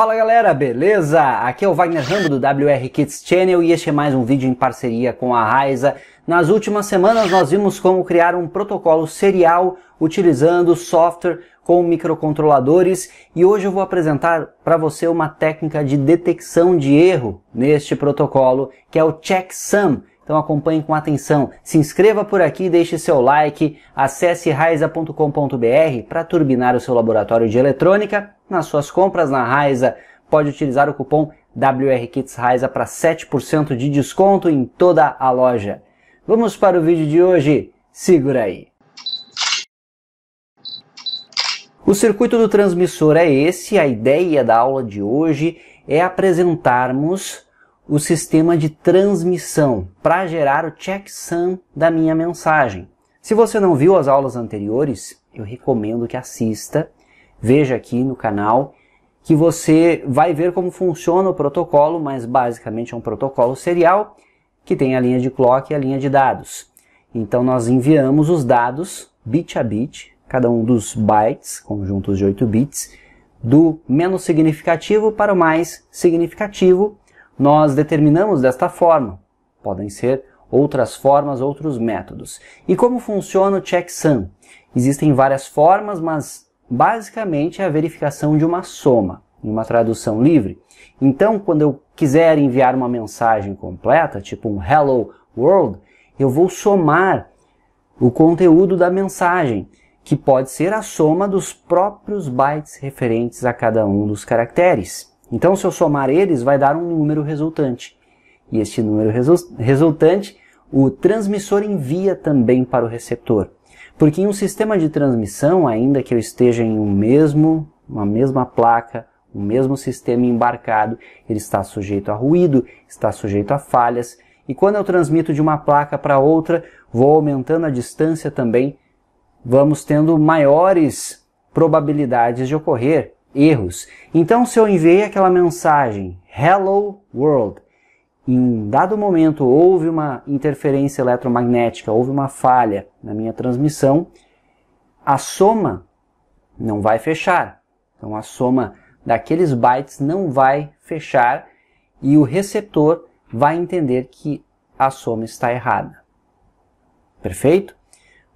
Fala galera, beleza? Aqui é o Wagner Rambo do WR Kids Channel e este é mais um vídeo em parceria com a Raiza. Nas últimas semanas nós vimos como criar um protocolo serial utilizando software com microcontroladores e hoje eu vou apresentar para você uma técnica de detecção de erro neste protocolo que é o checksum, então acompanhe com atenção. Se inscreva por aqui, deixe seu like, acesse raiza.com.br para turbinar o seu laboratório de eletrônica. Nas suas compras na Raiza, pode utilizar o cupom WRKITS para 7% de desconto em toda a loja. Vamos para o vídeo de hoje. Segura aí. O circuito do transmissor é esse, a ideia da aula de hoje é apresentarmos o sistema de transmissão para gerar o checksum da minha mensagem. Se você não viu as aulas anteriores, eu recomendo que assista, veja aqui no canal, que você vai ver como funciona o protocolo, mas basicamente é um protocolo serial que tem a linha de clock e a linha de dados. Então nós enviamos os dados bit a bit, cada um dos bytes, conjuntos de 8 bits, do menos significativo para o mais significativo, nós determinamos desta forma. Podem ser outras formas, outros métodos. E como funciona o checksum? Existem várias formas, mas basicamente é a verificação de uma soma, em uma tradução livre. Então, quando eu quiser enviar uma mensagem completa, tipo um hello world, eu vou somar o conteúdo da mensagem, que pode ser a soma dos próprios bytes referentes a cada um dos caracteres. Então, se eu somar eles, vai dar um número resultante. E este número resu resultante, o transmissor envia também para o receptor. Porque em um sistema de transmissão, ainda que eu esteja em um mesmo, uma mesma placa, o um mesmo sistema embarcado, ele está sujeito a ruído, está sujeito a falhas, e quando eu transmito de uma placa para outra, vou aumentando a distância também, vamos tendo maiores probabilidades de ocorrer erros. Então, se eu enviei aquela mensagem Hello World, em um dado momento houve uma interferência eletromagnética, houve uma falha na minha transmissão, a soma não vai fechar. Então, a soma daqueles bytes não vai fechar e o receptor vai entender que a soma está errada. Perfeito?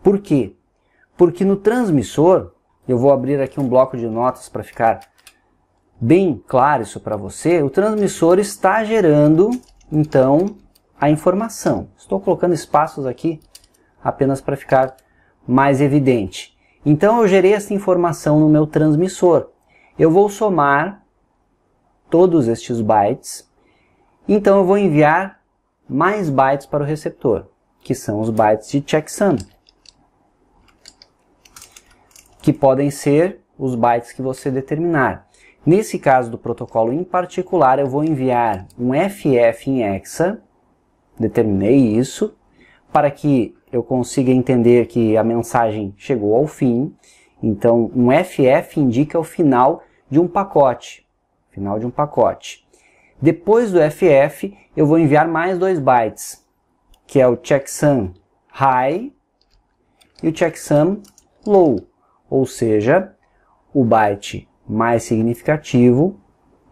Por quê? Porque no transmissor eu vou abrir aqui um bloco de notas para ficar bem claro isso para você, o transmissor está gerando, então, a informação. Estou colocando espaços aqui apenas para ficar mais evidente. Então, eu gerei essa informação no meu transmissor. Eu vou somar todos estes bytes, então eu vou enviar mais bytes para o receptor, que são os bytes de checksum que podem ser os bytes que você determinar. Nesse caso do protocolo em particular, eu vou enviar um FF em hexa, determinei isso, para que eu consiga entender que a mensagem chegou ao fim. Então, um FF indica o final de um pacote, final de um pacote. Depois do FF, eu vou enviar mais dois bytes, que é o checksum high e o checksum low ou seja, o byte mais significativo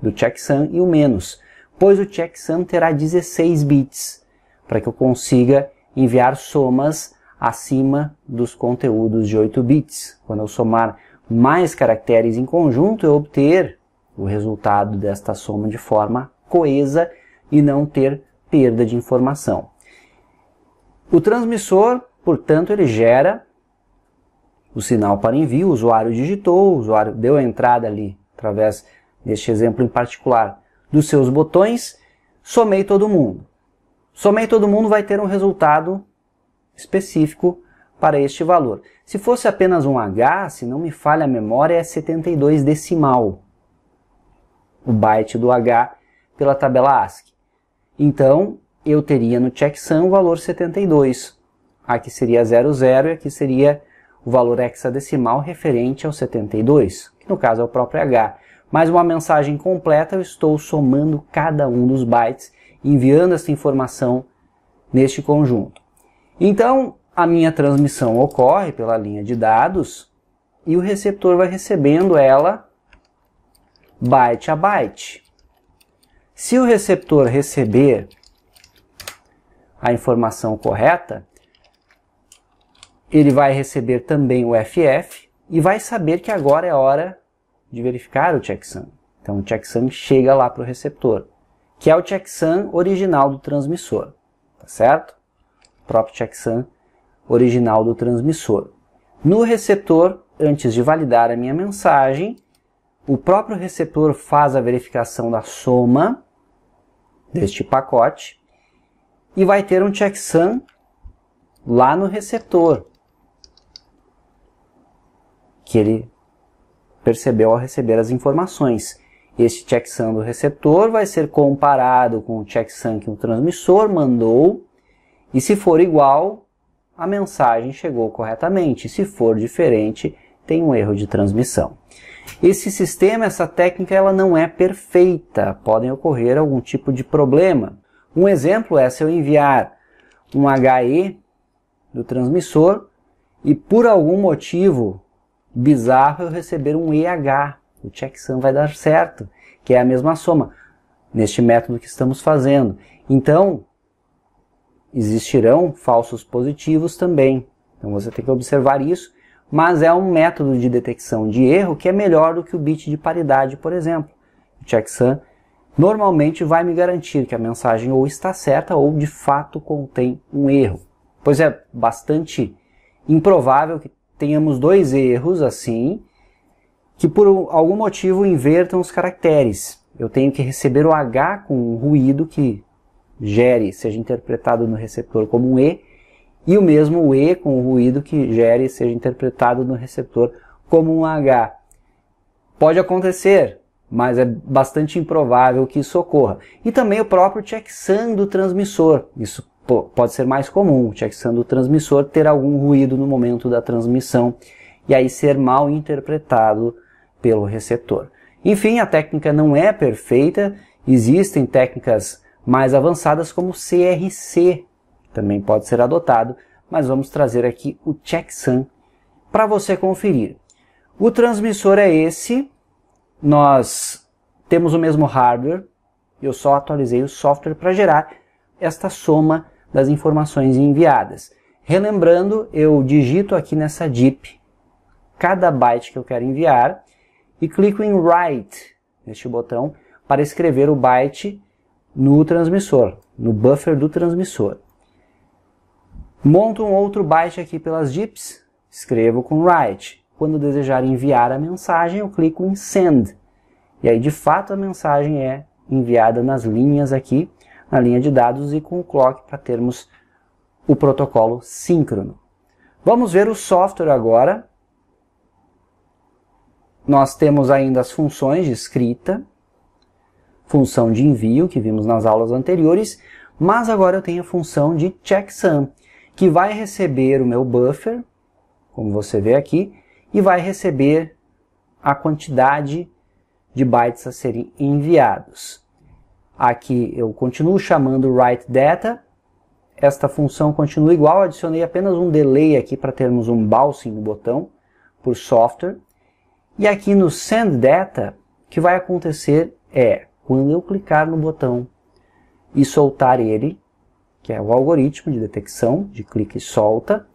do checksum e o menos, pois o checksum terá 16 bits, para que eu consiga enviar somas acima dos conteúdos de 8 bits. Quando eu somar mais caracteres em conjunto, eu obter o resultado desta soma de forma coesa e não ter perda de informação. O transmissor, portanto, ele gera o sinal para envio, o usuário digitou, o usuário deu a entrada ali, através deste exemplo em particular, dos seus botões, somei todo mundo. Somei todo mundo vai ter um resultado específico para este valor. Se fosse apenas um H, se não me falha a memória, é 72 decimal o byte do H pela tabela ASCII. Então, eu teria no checksum o valor 72. Aqui seria 00 e aqui seria o valor hexadecimal referente ao 72, que no caso é o próprio H. Mas uma mensagem completa eu estou somando cada um dos bytes, enviando essa informação neste conjunto. Então, a minha transmissão ocorre pela linha de dados e o receptor vai recebendo ela byte a byte. Se o receptor receber a informação correta, ele vai receber também o FF e vai saber que agora é hora de verificar o checksum. Então o checksum chega lá para o receptor, que é o checksum original do transmissor, tá certo? O próprio checksum original do transmissor. No receptor, antes de validar a minha mensagem, o próprio receptor faz a verificação da soma deste pacote e vai ter um checksum lá no receptor, que ele percebeu ao receber as informações. Este checksum do receptor vai ser comparado com o checksum que o transmissor mandou, e se for igual, a mensagem chegou corretamente. Se for diferente, tem um erro de transmissão. Esse sistema, essa técnica, ela não é perfeita. Podem ocorrer algum tipo de problema. Um exemplo é se eu enviar um HE do transmissor e por algum motivo bizarro eu receber um EH. O checksum vai dar certo, que é a mesma soma, neste método que estamos fazendo. Então, existirão falsos positivos também. Então você tem que observar isso, mas é um método de detecção de erro que é melhor do que o bit de paridade, por exemplo. O checksum normalmente vai me garantir que a mensagem ou está certa ou de fato contém um erro. Pois é bastante improvável que tenhamos dois erros assim, que por algum motivo invertam os caracteres. Eu tenho que receber o H com um ruído que gere, seja interpretado no receptor como um E, e o mesmo o E com o ruído que gere, seja interpretado no receptor como um H. Pode acontecer, mas é bastante improvável que isso ocorra. E também o próprio checksum do transmissor. Isso pode ser mais comum, checksum do transmissor ter algum ruído no momento da transmissão e aí ser mal interpretado pelo receptor. Enfim, a técnica não é perfeita, existem técnicas mais avançadas como CRC, também pode ser adotado, mas vamos trazer aqui o checksum para você conferir. O transmissor é esse, nós temos o mesmo hardware, eu só atualizei o software para gerar esta soma das informações enviadas. Relembrando, eu digito aqui nessa DIP cada byte que eu quero enviar e clico em Write, neste botão, para escrever o byte no transmissor, no buffer do transmissor. Monto um outro byte aqui pelas DIPs, escrevo com Write. Quando desejar enviar a mensagem, eu clico em Send. E aí, de fato, a mensagem é enviada nas linhas aqui na linha de dados e com o clock para termos o protocolo síncrono. Vamos ver o software agora. Nós temos ainda as funções de escrita, função de envio que vimos nas aulas anteriores, mas agora eu tenho a função de checksum, que vai receber o meu buffer, como você vê aqui, e vai receber a quantidade de bytes a serem enviados. Aqui eu continuo chamando write data. Esta função continua igual, adicionei apenas um delay aqui para termos um bouncing no botão por software. E aqui no send data, o que vai acontecer é, quando eu clicar no botão e soltar ele, que é o algoritmo de detecção, de clique e solta,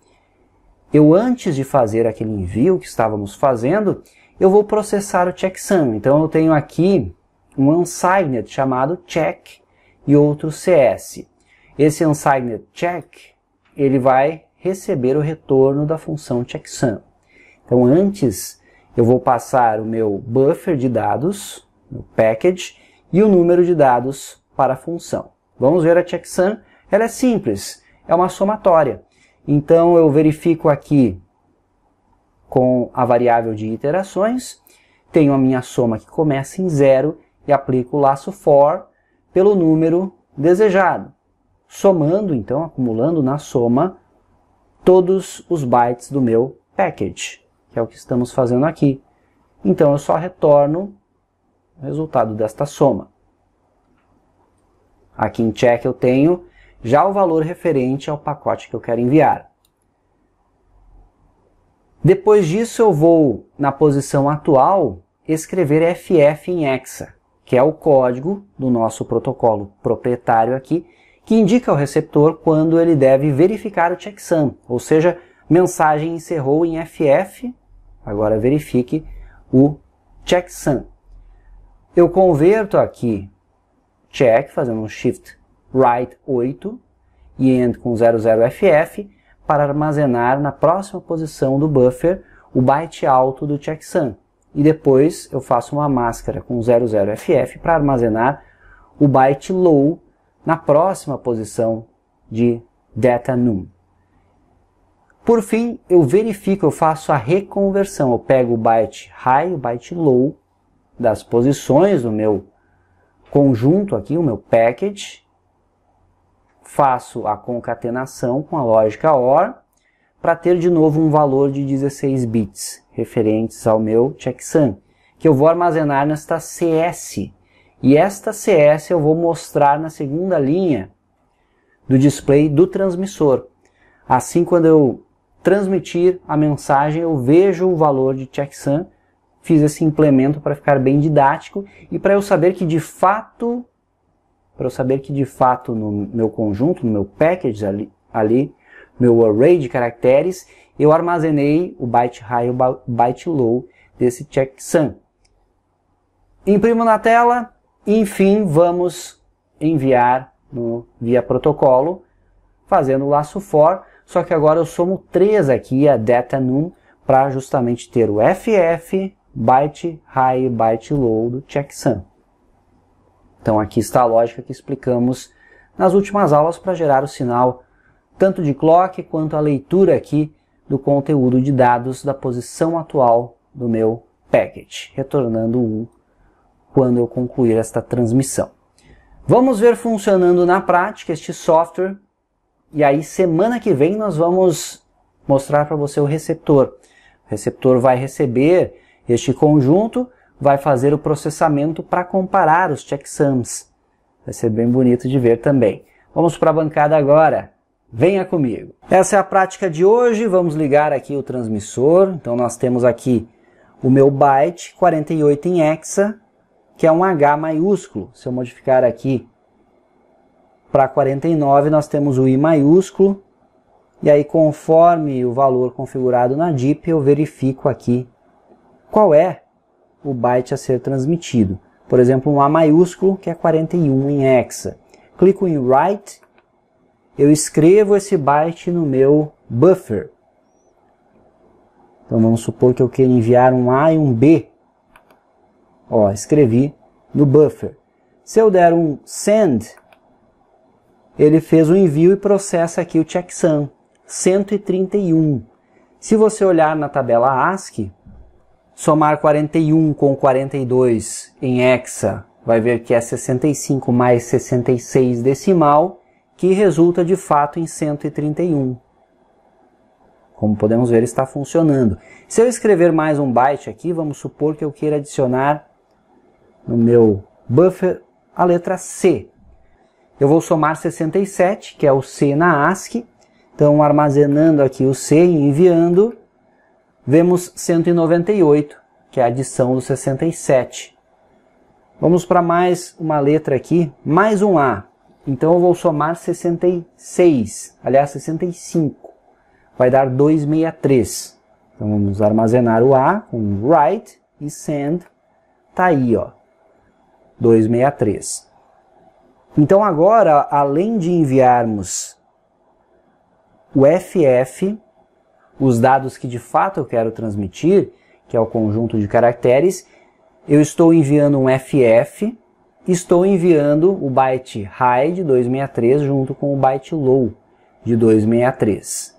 eu antes de fazer aquele envio que estávamos fazendo, eu vou processar o checksum. Então eu tenho aqui um unsigned chamado check e outro CS. Esse unsigned check, ele vai receber o retorno da função checksum. Então antes eu vou passar o meu buffer de dados, o package, e o número de dados para a função. Vamos ver a checksum, ela é simples, é uma somatória. Então eu verifico aqui com a variável de iterações, tenho a minha soma que começa em zero e aplico o laço for pelo número desejado, somando, então, acumulando na soma todos os bytes do meu package, que é o que estamos fazendo aqui. Então, eu só retorno o resultado desta soma. Aqui em check eu tenho já o valor referente ao pacote que eu quero enviar. Depois disso, eu vou, na posição atual, escrever FF em hexa que é o código do nosso protocolo proprietário aqui, que indica ao receptor quando ele deve verificar o checksum, ou seja, mensagem encerrou em FF, agora verifique o checksum. Eu converto aqui check, fazendo um shift right 8 e end com 00FF para armazenar na próxima posição do buffer o byte alto do checksum e depois eu faço uma máscara com 00FF para armazenar o byte low na próxima posição de data num. Por fim, eu verifico, eu faço a reconversão. Eu pego o byte high, o byte low das posições do meu conjunto aqui, o meu package, faço a concatenação com a lógica OR para ter de novo um valor de 16 bits referentes ao meu checksum, que eu vou armazenar nesta CS. E esta CS eu vou mostrar na segunda linha do display do transmissor. Assim, quando eu transmitir a mensagem, eu vejo o valor de checksum, fiz esse implemento para ficar bem didático e para eu saber que de fato, para eu saber que de fato no meu conjunto, no meu package ali, ali meu array de caracteres, eu armazenei o byte high e o byte low desse checksum. Imprimo na tela, enfim, vamos enviar no, via protocolo, fazendo o laço for, só que agora eu somo 3 aqui, a data num, para justamente ter o FF, byte high e byte low do checksum. Então aqui está a lógica que explicamos nas últimas aulas para gerar o sinal tanto de clock quanto a leitura aqui do conteúdo de dados da posição atual do meu packet, retornando 1 quando eu concluir esta transmissão. Vamos ver funcionando na prática este software e aí semana que vem nós vamos mostrar para você o receptor. O receptor vai receber este conjunto, vai fazer o processamento para comparar os checksums. Vai ser bem bonito de ver também. Vamos para a bancada agora. Venha comigo. Essa é a prática de hoje. Vamos ligar aqui o transmissor. Então nós temos aqui o meu byte 48 em hexa, que é um H maiúsculo. Se eu modificar aqui para 49, nós temos o I maiúsculo. E aí conforme o valor configurado na DIP, eu verifico aqui qual é o byte a ser transmitido. Por exemplo, um A maiúsculo, que é 41 em hexa. Clico em Write eu escrevo esse byte no meu buffer. Então vamos supor que eu queira enviar um A e um B. Ó, escrevi no buffer. Se eu der um send, ele fez o envio e processa aqui o checksum, 131. Se você olhar na tabela ASCII, somar 41 com 42 em hexa, vai ver que é 65 mais 66 decimal, que resulta de fato em 131. Como podemos ver, está funcionando. Se eu escrever mais um byte aqui, vamos supor que eu queira adicionar no meu buffer a letra C. Eu vou somar 67, que é o C na ASCII. Então, armazenando aqui o C e enviando, vemos 198, que é a adição do 67. Vamos para mais uma letra aqui, mais um A. Então eu vou somar 66, aliás 65, vai dar 263. Então vamos armazenar o A com write e send, tá aí ó, 263. Então agora, além de enviarmos o FF, os dados que de fato eu quero transmitir, que é o conjunto de caracteres, eu estou enviando um FF, estou enviando o byte high de 263 junto com o byte low de 263.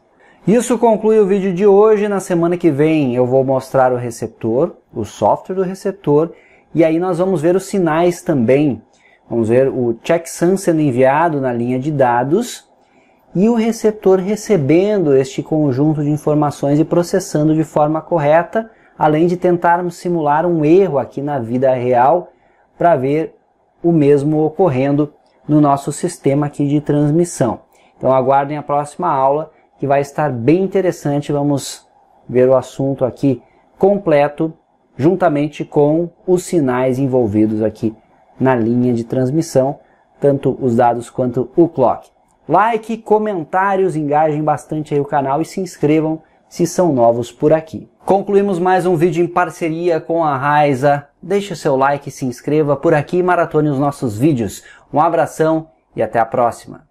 Isso conclui o vídeo de hoje. Na semana que vem eu vou mostrar o receptor, o software do receptor, e aí nós vamos ver os sinais também. Vamos ver o checksum sendo enviado na linha de dados e o receptor recebendo este conjunto de informações e processando de forma correta, além de tentarmos simular um erro aqui na vida real para ver o mesmo ocorrendo no nosso sistema aqui de transmissão. Então aguardem a próxima aula que vai estar bem interessante. Vamos ver o assunto aqui completo, juntamente com os sinais envolvidos aqui na linha de transmissão, tanto os dados quanto o clock. Like, comentários, engajem bastante aí o canal e se inscrevam se são novos por aqui. Concluímos mais um vídeo em parceria com a Raiza Deixe o seu like, se inscreva por aqui e maratone os nossos vídeos. Um abração e até a próxima!